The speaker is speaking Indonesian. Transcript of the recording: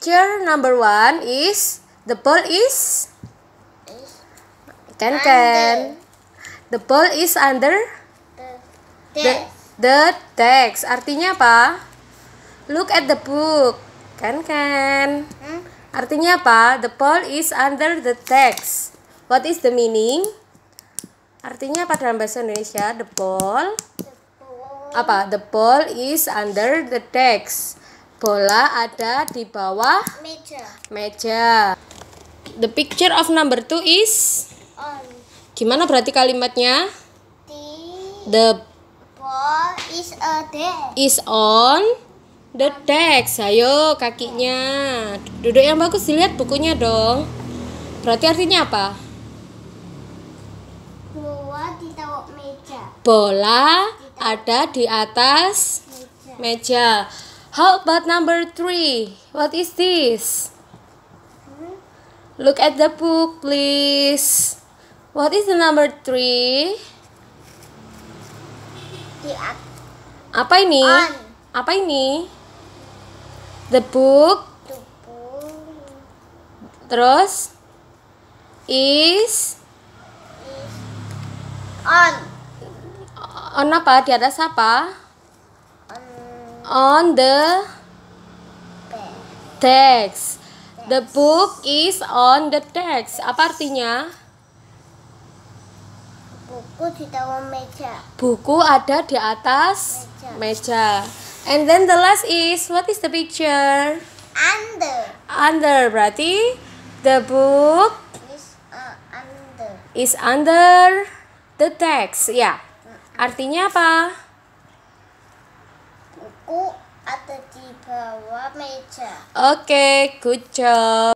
picture number one is the ball is can can the ball is under the, the, text artinya apa look at the book can can hmm? artinya apa the ball is under the text what is the meaning artinya apa dalam bahasa Indonesia the ball. apa the ball is under the text Bola ada di bawah meja. meja. The picture of number two is on. Gimana berarti kalimatnya? The, the ball is a desk. Is on the desk. Ayo kakinya. Duduk yang bagus dilihat bukunya dong. Berarti artinya apa? Bola di meja. Bola ada di atas meja. meja. How about number three? What is this? Look at the book, please. What is the number three? Apa ini? Apa ini? The book. Terus is, is on. On apa? Di atas apa? on the text. The book is on the text. Apa artinya? Buku di dalam meja. Buku ada di atas meja. meja. And then the last is what is the picture? Under. Under berarti the book is uh, under. Is under the text, ya. Yeah. Artinya apa? buku atau di bawah meja. Oke, okay, good job.